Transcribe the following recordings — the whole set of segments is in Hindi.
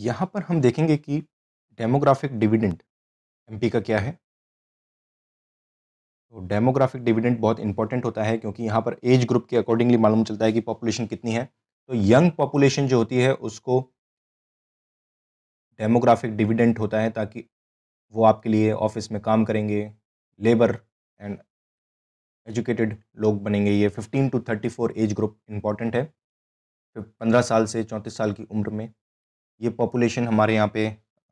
यहाँ पर हम देखेंगे कि डेमोग्राफिक डिविडेंड एम का क्या है तो डेमोग्राफिक डिविडेंड बहुत इंपॉर्टेंट होता है क्योंकि यहाँ पर एज ग्रुप के अकॉर्डिंगली मालूम चलता है कि पॉपुलेशन कितनी है तो यंग पॉपुलेशन जो होती है उसको डेमोग्राफिक डिविडेंट होता है ताकि वो आपके लिए ऑफिस में काम करेंगे लेबर एंड एजुकेटेड लोग बनेंगे ये 15 टू 34 एज ग्रुप इम्पॉर्टेंट है पंद्रह साल से चौंतीस साल की उम्र में ये पॉपुलेशन हमारे यहाँ पे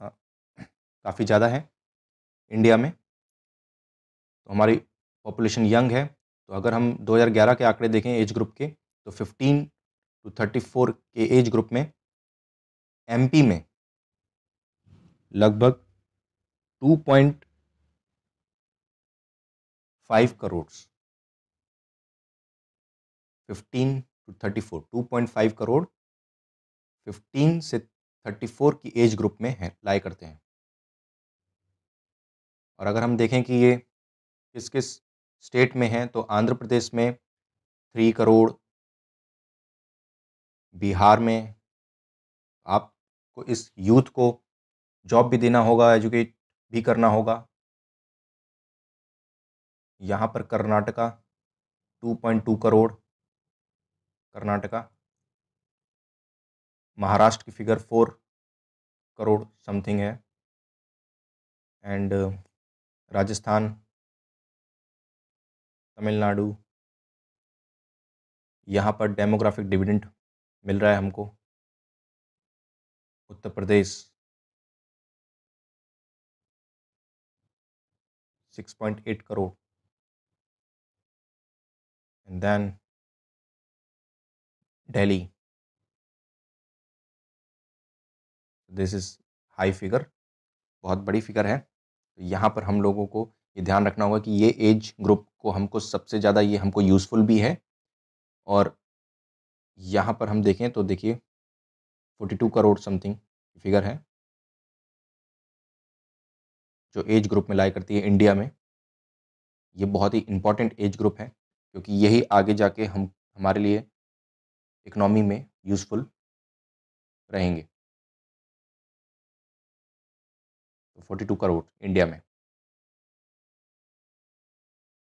काफ़ी ज़्यादा है इंडिया में तो हमारी पॉपुलेशन यंग है तो अगर हम 2011 के आंकड़े देखें एज ग्रुप के तो 15 टू 34 के एज ग्रुप में एमपी में लगभग 2.5 करोड़ 15 टू 34 2.5 करोड़ 15 से 34 की एज ग्रुप में है लाई करते हैं और अगर हम देखें कि ये किस किस स्टेट में हैं तो आंध्र प्रदेश में थ्री करोड़ बिहार में आपको इस यूथ को जॉब भी देना होगा एजुकेट भी करना होगा यहाँ पर कर्नाटका 2.2 करोड़ कर्नाटका महाराष्ट्र की फिगर फोर करोड़ समथिंग है एंड uh, राजस्थान तमिलनाडु यहाँ पर डेमोग्राफिक डिविडेंट मिल रहा है हमको Uttar Pradesh six point eight crore and then Delhi this is high figure बहुत बड़ी फिगर है तो यहाँ पर हम लोगों को ये ध्यान रखना होगा कि ये एज ग्रुप को हमको सबसे ज़्यादा ये हमको यूज़फुल भी है और यहाँ पर हम देखें तो देखिए forty two crore something figure है जो एज ग्रुप में लाई करती है इंडिया में ये बहुत ही इम्पॉर्टेंट एज ग्रुप है क्योंकि यही आगे जाके हम हमारे लिए इकनॉमी में यूज़फुल रहेंगे फोर्टी टू करोड़ इंडिया में